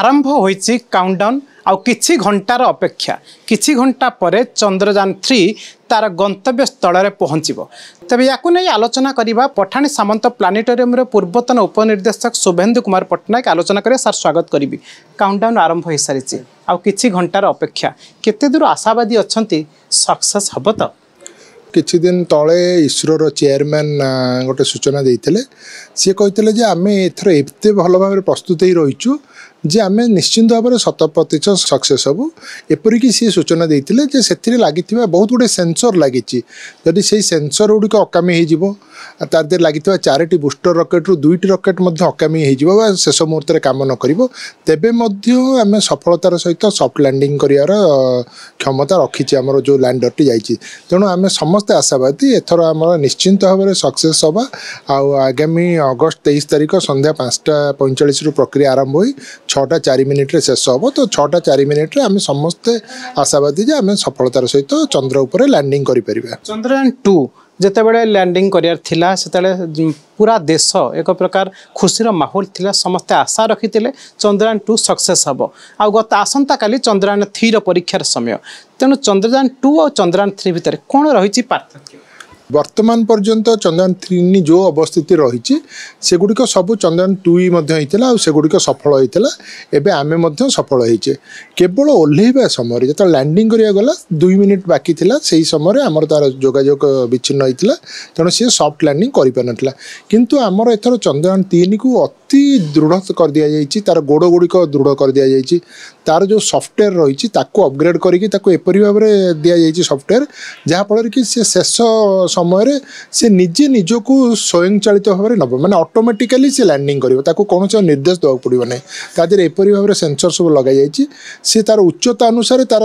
আরম্ভ হয়েছে কাউন্টডাউন আউ কিছু ঘণ্টার অপেক্ষা কিছু ঘণ্টা পরে চন্দ্রযান থ্রি তার গন্তব্যস্থଳରେ পৌঁছব তবে ইয়াকু নেই আলোচনা করা পঠাণী সামন্ত প্লানেটোরিয়ামের পূর্বতন উপনির্দেশক শুভেন্দু কুমার পট্টনাক আলোচনা করে সার স্বাগত করবি কাউন্টডাউন আরম্ভ হয়ে সারিছে আউ কিছু ঘণ্টার অপেক্ষা কেতে দূর আশাবাদী অনেক সকসেস হব তো কিছুদিন তলে ইসরোর চেয়ারম্যান গোটে সূচনা দিয়ে সে কে যে আমি এথর এত ভালো ভাবে প্রস্তুত হয়ে রয়েছু যে ଆମେ ନିଶ୍ଚିନ୍ତ ଭାବରେ ଶତ ପ୍ରତିଶତ ସକ୍ସେସ୍ ହେବୁ ଏପରିକି ସିଏ ସୂଚନା ଦେଇଥିଲେ ଯେ ସେଥିରେ ଲାଗିଥିବା ବହୁତ ଗୁଡ଼ିଏ ସେନ୍ସର ଲାଗିଛି ଯଦି ସେଇ ସେନ୍ସର ଗୁଡ଼ିକ ଅକାମି ହେଇଯିବ ତା ଦେହରେ ଲାଗିଥିବା ଚାରିଟି ବୁଷ୍ଟର ରକେଟ୍ରୁ ଦୁଇଟି ରକେଟ୍ ମଧ୍ୟ ଅକାମି ହେଇଯିବ ବା ଶେଷ ମୁହୂର୍ତ୍ତରେ କାମ ନ କରିବ ତେବେ ମଧ୍ୟ ଆମେ ସଫଳତାର ସହିତ ସଫ୍ଟ ଲ୍ୟାଣ୍ଡିଂ କରିବାର କ୍ଷମତା ରଖିଛି ଆମର ଯେଉଁ ଲ୍ୟାଣ୍ଡରଟି ଯାଇଛି ତେଣୁ ଆମେ ସମସ୍ତେ ଆଶାବାଦୀ ଏଥର ଆମର ନିଶ୍ଚିନ୍ତ ଭାବରେ ସକ୍ସେସ୍ ହେବା ଆଉ ଆଗାମୀ ଅଗଷ୍ଟ ତେଇଶ ତାରିଖ ସନ୍ଧ୍ୟା ପାଞ୍ଚଟା ପଇଁଚାଳିଶରୁ ପ୍ରକ୍ରିୟା ଆରମ୍ଭ ହୋଇ ছটা চারি মিনিট্রে ଶେଷ ହେବ ତ ଛଅଟା ଚାରି ମିନିଟ୍ରେ ଆମେ ସମସ୍ତେ ଆଶାବାଦୀ ଯେ ଆମେ ସଫଳତାର ସହିତ ଚନ୍ଦ୍ର ଉପରେ ଲ୍ୟାଣ୍ଡିଂ କରିପାରିବା ଚନ୍ଦ୍ରୟାନ ଟୁ ଯେତେବେଳେ ଲ୍ୟାଣ୍ଡିଂ କରିବାର ଥିଲା ସେତେବେଳେ ପୁରା ଦେଶ ଏକ ପ୍ରକାର ଖୁସିର ମାହୋଲ ଥିଲା ସମସ୍ତେ ଆଶା ରଖିଥିଲେ ଚନ୍ଦ୍ରୟାନ ଟୁ ସକ୍ସେସ୍ ହେବ ଆଉ ଗତ ଆସନ୍ତାକାଲି ଚନ୍ଦ୍ରୟାନ ଥ୍ରୀର ପରୀକ୍ଷାର ସମୟ ତେଣୁ ଚନ୍ଦ୍ରଯାନ ଟୁ ଆଉ ଚନ୍ଦ୍ରଯାନ ଥ୍ରୀ ଭିତରେ କ'ଣ ରହିଛି ପାର୍ଥକ୍ୟ বর্তমান পর্যন্ত চন্দ্রয়ান ତିନି ଯେଉଁ ଅବସ୍ଥିତି ରହିଛି ସେଗୁଡ଼ିକ ସବୁ ଚନ୍ଦ୍ରୟାନ ଦୁଇ ମଧ୍ୟ ହେଇଥିଲା ଆଉ ସେଗୁଡ଼ିକ ସଫଳ ହେଇଥିଲା ଏବେ ଆମେ ମଧ୍ୟ ସଫଳ ହେଇଛେ କେବଳ ଓହ୍ଲେଇବା ସମୟରେ ଯେତେବେଳେ ଲ୍ୟାଣ୍ଡିଂ କରିବାକୁ ଗଲା ଦୁଇ ମିନିଟ୍ ବାକି ଥିଲା ସେହି ସମୟରେ ଆମର ତା'ର ଯୋଗାଯୋଗ ବିଚ୍ଛିନ୍ନ ହେଇଥିଲା ତେଣୁ ସିଏ ସଫ୍ଟ ଲ୍ୟାଣ୍ଡିଂ କରିପାରିନଥିଲା କିନ୍ତୁ ଆମର ଏଥର ଚନ୍ଦ୍ରୟାନ ତିନିକୁ ଅତି ଅତି ଦୃଢ଼ କରିଦିଆଯାଇଛି ତାର ଗୋଡ଼ ଗୁଡ଼ିକ ଦୃଢ଼ କରିଦିଆଯାଇଛି ତାର ଯେଉଁ ସଫ୍ଟୱେର୍ ରହିଛି ତାକୁ ଅପଗ୍ରେଡ୍ କରିକି ତାକୁ ଏପରି ଭାବରେ ଦିଆଯାଇଛି ସଫ୍ଟୱେର୍ ଯାହାଫଳରେ କି ସେ ଶେଷ ସମୟରେ ସେ ନିଜେ ନିଜକୁ ସ୍ୱୟଂଚାଳିତ ଭାବରେ ନେବ ମାନେ ଅଟୋମେଟିକାଲି ସେ ଲ୍ୟାଣ୍ଡିଂ କରିବ ତାକୁ କୌଣସି ନିର୍ଦ୍ଦେଶ ଦେବାକୁ ପଡ଼ିବ ନାହିଁ ତା ଦେହରେ ଏପରି ଭାବରେ ସେନ୍ସର ସବୁ ଲଗାଯାଇଛି ସେ ତାର ଉଚ୍ଚତା ଅନୁସାରେ ତାର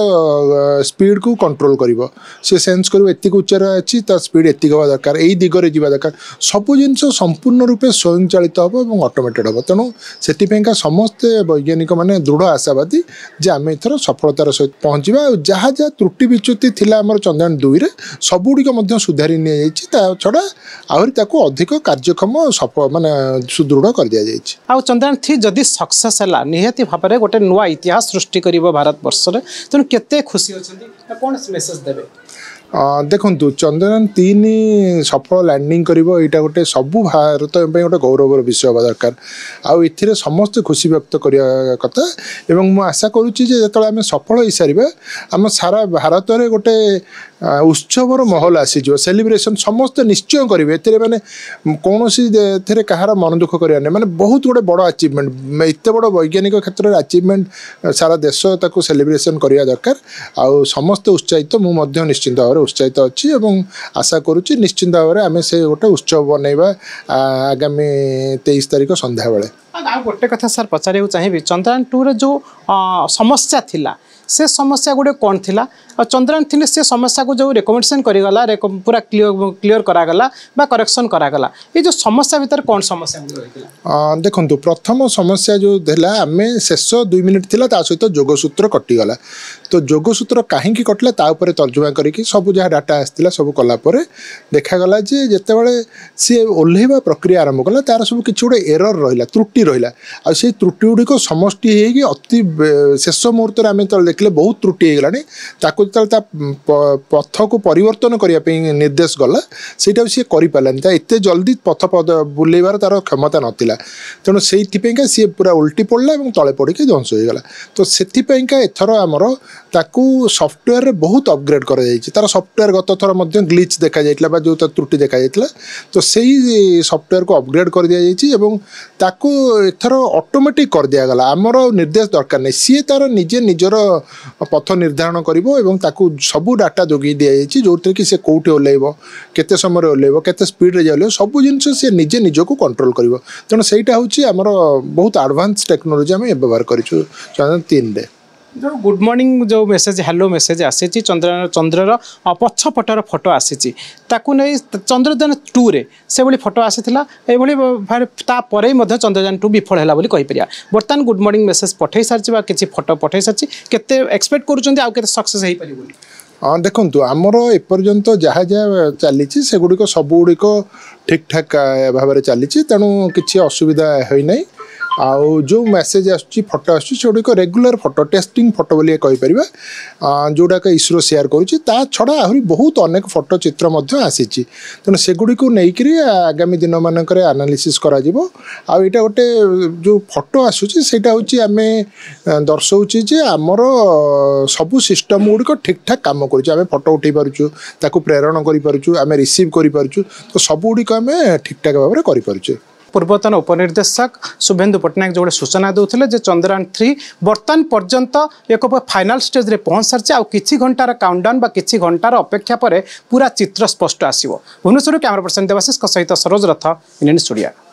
ସ୍ପିଡ଼କୁ କଣ୍ଟ୍ରୋଲ୍ କରିବ ସେ ସେନ୍ସ କରିବ ଏତିକି ଉଚ୍ଚରେ ଅଛି ତା ସ୍ପିଡ଼ ଏତିକି ହେବା ଦରକାର ଏଇ ଦିଗରେ ଯିବା ଦରକାର ସବୁ ଜିନିଷ ସମ୍ପୂର୍ଣ୍ଣ ରୂପେ ସ୍ୱୟଂଚାଳିତ ହେବ ଏବଂ ଅଟୋମେଟିକ୍ ରିଲେଟେଡ଼ ହେବ ତେଣୁ ସେଥିପାଇଁକା ସମସ୍ତେ ବୈଜ୍ଞାନିକମାନେ ଦୃଢ଼ ଆଶାବାଦୀ ଯେ ଆମେ ଏଥର ସଫଳତାର ସହିତ ପହଞ୍ଚିବା ଆଉ ଯାହା ଯାହା ତ୍ରୁଟି ବିଚ୍ୟୁତି ଥିଲା ଆମର ଚନ୍ଦ୍ରାୟନ ଦୁଇରେ ସବୁଗୁଡ଼ିକ ମଧ୍ୟ ସୁଧାରି ନିଆଯାଇଛି ତା ଛଡ଼ା ଆହୁରି ତାକୁ ଅଧିକ କାର୍ଯ୍ୟକ୍ଷମ ସଫଳ ମାନେ ସୁଦୃଢ଼ କରିଦିଆଯାଇଛି ଆଉ ଚନ୍ଦ୍ରାୟନ ଥ୍ରୀ ଯଦି ସକ୍ସେସ୍ ହେଲା ନିହାତି ଭାବରେ ଗୋଟେ ନୂଆ ଇତିହାସ ସୃଷ୍ଟି କରିବ ଭାରତବର୍ଷରେ ତେଣୁ କେତେ ଖୁସି ଅଛନ୍ତି କୌଣସି ମେସେଜ୍ ଦେବେ ଦେଖନ୍ତୁ ଚନ୍ଦ୍ରଯାନ ତିନି ସଫଳ ଲ୍ୟାଣ୍ଡିଂ କରିବ ଏଇଟା ଗୋଟେ ସବୁ ଭାରତ ପାଇଁ ଗୋଟେ ଗୌରବର ବିଷୟ ହେବା ଦରକାର ଆଉ ଏଥିରେ ସମସ୍ତେ ଖୁସି ବ୍ୟକ୍ତ କରିବା କଥା ଏବଂ ମୁଁ ଆଶା କରୁଛି ଯେ ଯେତେବେଳେ ଆମେ ସଫଳ ହେଇସାରିବା ଆମ ସାରା ଭାରତରେ ଗୋଟେ ଉତ୍ସବର ମହଲ ଆସିଯିବ ସେଲିବ୍ରେସନ୍ ସମସ୍ତେ ନିଶ୍ଚୟ କରିବେ ଏଥିରେ ମାନେ କୌଣସି ଏଥିରେ କାହାର ମନ ଦୁଃଖ କରିବା ନାହିଁ ମାନେ ବହୁତ ଗୋଟେ ବଡ଼ ଆଚିଭମେଣ୍ଟ ଏତେ ବଡ଼ ବୈଜ୍ଞାନିକ କ୍ଷେତ୍ରରେ ଆଚିଭମେଣ୍ଟ ସାରା ଦେଶ ତାକୁ ସେଲିବ୍ରେସନ୍ କରିବା ଦରକାର ଆଉ ସମସ୍ତେ ଉତ୍ସାହିତ ମୁଁ ମଧ୍ୟ ନିଶ୍ଚିନ୍ତ ଭାବରେ ଉତ୍ସାହିତ ଅଛି ଏବଂ ଆଶା କରୁଛି ନିଶ୍ଚିନ୍ତ ଭାବରେ ଆମେ ସେ ଗୋଟେ ଉତ୍ସବ ବନେଇବା ଆଗାମୀ ତେଇଶ ତାରିଖ ସନ୍ଧ୍ୟାବେଳେ ଆଉ ଗୋଟେ କଥା ସାର୍ ପଚାରିବାକୁ ଚାହିଁବି ଚନ୍ଦ୍ରାୟନ ଟୁରେ ଯେଉଁ ସମସ୍ୟା ଥିଲା সে সমস্যা গুড়ে কোণ লা চন্দ্রায়ন থ্রি সে সমস্যা যে রেকমেন্ডেসন করেগলা পুরা ক্লিয়র ক্লিয়র করাগলা বা করেকশন করাগলা এই যে সমস্যা ভিতরে কোণ সমস্যা দেখুন প্রথম সমস্যা যে আমি শেষ দুই মিনিট লা তা সহ যোগসূত্র কটিগলা তো যোগসূত্র কাহিকি কটিলা তা উপরে তর্জমা করিকি সবু যা ডাটা আসছিল সবু কলাপরে দেখাগলা যে যেতবে সি ওহ্লাইবা প্রক্রিয়া আরম্ভ কলা তার সব কিছু গোটে এরর রহিলা ত্রুটি রহিলা আর সেই ত্রুটি গুড়ি সমষ্টি হয়েকি অতি শেষ মুহূর্তে আমি তো ଦେଖିଲେ ବହୁତ ତ୍ରୁଟି ହେଇଗଲାଣି ତାକୁ ଯେତେବେଳେ ତା ପଥକୁ ପରିବର୍ତ୍ତନ କରିବା ପାଇଁ ନିର୍ଦ୍ଦେଶ ଗଲା ସେଇଟା ବି ସିଏ କରିପାରିଲାନି ତା ଏତେ ଜଲ୍ଦି ପଥ ବୁଲେଇବାର ତାର କ୍ଷମତା ନଥିଲା ତେଣୁ ସେଇଥିପାଇଁକା ସିଏ ପୁରା ଓଲଟି ପଡ଼ିଲା ଏବଂ ତଳେ ପଡ଼ିକି ଧ୍ୱଂସ ହୋଇଗଲା ତ ସେଥିପାଇଁକା ଏଥର ଆମର ତାକୁ ସଫ୍ଟୱେରରେ ବହୁତ ଅପଗ୍ରେଡ଼ କରାଯାଇଛି ତାର ସଫ୍ଟୱେର ଗତ ଥର ମଧ୍ୟ ଗ୍ଲିଚ୍ ଦେଖାଯାଇଥିଲା ବା ଯେଉଁ ତା ତ୍ରୁଟି ଦେଖାଯାଇଥିଲା ତ ସେଇ ସଫ୍ଟୱେରକୁ ଅପଗ୍ରେଡ଼ କରିଦିଆଯାଇଛି ଏବଂ ତାକୁ ଏଥର ଅଟୋମେଟିକ୍ କରିଦିଆଗଲା ଆମର ନିର୍ଦ୍ଦେଶ ଦରକାର ନାହିଁ ସିଏ ତାର ନିଜେ ନିଜର পথ ନିର୍ଦ୍ଧାରଣ କରିବ ଏବଂ ତାକୁ ସବୁ ଡାଟା ଯୋଗାଇ ଦିଆଯାଇଛି ଯେଉଁଥିରେ କି ସେ କେଉଁଠି ଓହ୍ଲାଇବ କେତେ ସମୟରେ ଓହ୍ଲାଇବ କେତେ ସ୍ପିଡ଼ରେ ଯାଉଥିବ ସବୁ ଜିନିଷ ସେ ନିଜେ ନିଜକୁ କଣ୍ଟ୍ରୋଲ କରିବ ତେଣୁ ସେଇଟା ହେଉଛି ଆମର ବହୁତ ଆଡ଼ଭାନ୍ସ ଟେକ୍ନୋଲୋଜି ଆମେ ବ୍ୟବହାର କରିଛୁ ଦୁଇ ହଜାର ତିନିରେ ଯେଉଁ ଗୁଡ଼୍ ମର୍ଣ୍ଣିଂ ଯେଉଁ ମେସେଜ୍ ହ୍ୟାଲୋ ମେସେଜ୍ ଆସିଛି ଚନ୍ଦ୍ର ଚନ୍ଦ୍ରର ପଛପଟର ଫଟୋ ଆସିଛି ତାକୁ ନେଇ ଚନ୍ଦ୍ରଯାନ ଟୁରେ ସେଭଳି ଫଟୋ ଆସିଥିଲା ଏଭଳି ତାପରେ ମଧ୍ୟ ଚନ୍ଦ୍ରଯାନ ଟୁ ବିଫଳ ହେଲା ବୋଲି କହିପାରିବା ବର୍ତ୍ତମାନ ଗୁଡ଼୍ ମର୍ଣ୍ଣିଂ ମେସେଜ୍ ପଠାଇ ସାରିଛି ବା କିଛି ଫଟୋ ପଠାଇ ସାରିଛି କେତେ ଏକ୍ସପେକ୍ଟ କରୁଛନ୍ତି ଆଉ କେତେ ସକ୍ସେସ୍ ହେଇପାରିବ ବୋଲି ହଁ ଦେଖନ୍ତୁ ଆମର ଏପର୍ଯ୍ୟନ୍ତ ଯାହା ଯାହା ଚାଲିଛି ସେଗୁଡ଼ିକ ସବୁଗୁଡ଼ିକ ଠିକ୍ଠାକ୍ ଭାବରେ ଚାଲିଛି ତେଣୁ କିଛି ଅସୁବିଧା ହୋଇନାହିଁ ଆଉ ଯେଉଁ ମେସେଜ୍ ଆସୁଛି ଫଟୋ ଆସୁଛି ସେଗୁଡ଼ିକ ରେଗୁଲାର ଫଟୋ ଟେଷ୍ଟିଂ ଫଟୋ ବୋଲି କହିପାରିବା ଯେଉଁଟାକ ଇସ୍ରୋ ସେୟାର କରୁଛି ତା ଛଡ଼ା ଆହୁରି ବହୁତ ଅନେକ ଫଟୋ ଚିତ୍ର ମଧ୍ୟ ଆସିଛି ତେଣୁ ସେଗୁଡ଼ିକୁ ନେଇକରି ଆଗାମୀ ଦିନମାନଙ୍କରେ ଆନାଲିସିସ୍ କରାଯିବ ଆଉ ଏଇଟା ଗୋଟେ ଯେଉଁ ଫଟୋ ଆସୁଛି ସେଇଟା ହେଉଛି ଆମେ ଦର୍ଶଉଛି ଯେ ଆମର ସବୁ ସିଷ୍ଟମ୍ ଗୁଡ଼ିକ ଠିକ୍ଠାକ୍ କାମ କରୁଛୁ ଆମେ ଫଟୋ ଉଠାଇ ପାରୁଛୁ ତାକୁ ପ୍ରେରଣ କରିପାରୁଛୁ ଆମେ ରିସିଭ୍ କରିପାରୁଛୁ ତ ସବୁଗୁଡ଼ିକ ଆମେ ଠିକ୍ଠାକ୍ ଭାବରେ କରିପାରୁଛେ ପୂର୍ବତନ ଉପନିର୍ଦ୍ଦେଶକ ଶୁଭେନ୍ଦୁ ପଟ୍ଟନାୟକ ଯେଉଁଭଳି ସୂଚନା ଦେଉଥିଲେ ଯେ ଚନ୍ଦ୍ରୟାନ ଥ୍ରୀ ବର୍ତ୍ତମାନ ପର୍ଯ୍ୟନ୍ତ ଏକ ଫାଇନାଲ୍ ଷ୍ଟେଜ୍ରେ ପହଞ୍ଚିସାରିଛି ଆଉ କିଛି ଘଣ୍ଟାର କାଉଣ୍ଟଡାଉନ୍ ବା କିଛି ଘଣ୍ଟାର ଅପେକ୍ଷା ପରେ ପୁରା ଚିତ୍ର ସ୍ପଷ୍ଟ ଆସିବ ଭୁବନେଶ୍ୱରରୁ କ୍ୟାମେରା ପର୍ସନ ଦେବାଶିଷଙ୍କ ସହିତ ସରୋଜ ରଥ ଇଣ୍ଡିଆନ୍ ଷ୍ଟୁଡ଼ିଓ